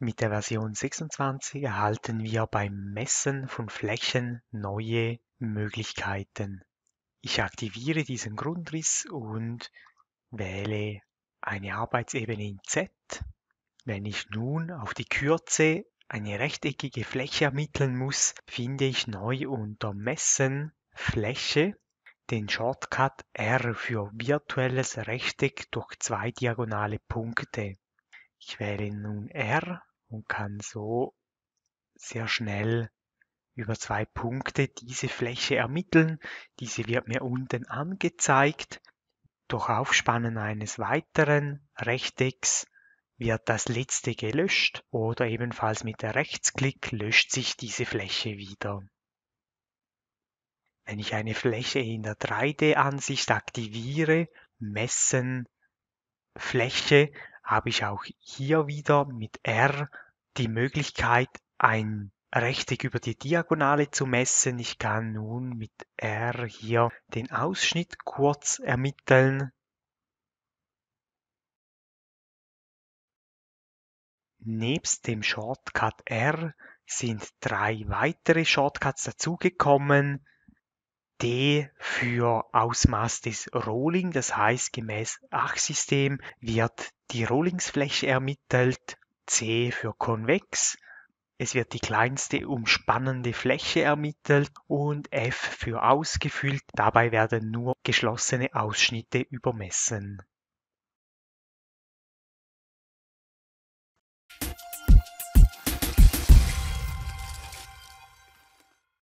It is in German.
Mit der Version 26 erhalten wir beim Messen von Flächen neue Möglichkeiten. Ich aktiviere diesen Grundriss und wähle eine Arbeitsebene in Z. Wenn ich nun auf die Kürze eine rechteckige Fläche ermitteln muss, finde ich neu unter Messen Fläche den Shortcut R für virtuelles Rechteck durch zwei diagonale Punkte. Ich wähle nun R und kann so sehr schnell über zwei Punkte diese Fläche ermitteln. Diese wird mir unten angezeigt. Durch Aufspannen eines weiteren Rechtecks wird das letzte gelöscht oder ebenfalls mit der Rechtsklick löscht sich diese Fläche wieder. Wenn ich eine Fläche in der 3D-Ansicht aktiviere, messen Fläche habe ich auch hier wieder mit R die Möglichkeit, ein Rechteck über die Diagonale zu messen. Ich kann nun mit R hier den Ausschnitt kurz ermitteln. Nebst dem Shortcut R sind drei weitere Shortcuts dazugekommen. D für Ausmaß des Rolling, das heißt gemäß Achsystem wird die Rollingsfläche ermittelt, C für konvex. Es wird die kleinste umspannende Fläche ermittelt und F für ausgefüllt. Dabei werden nur geschlossene Ausschnitte übermessen.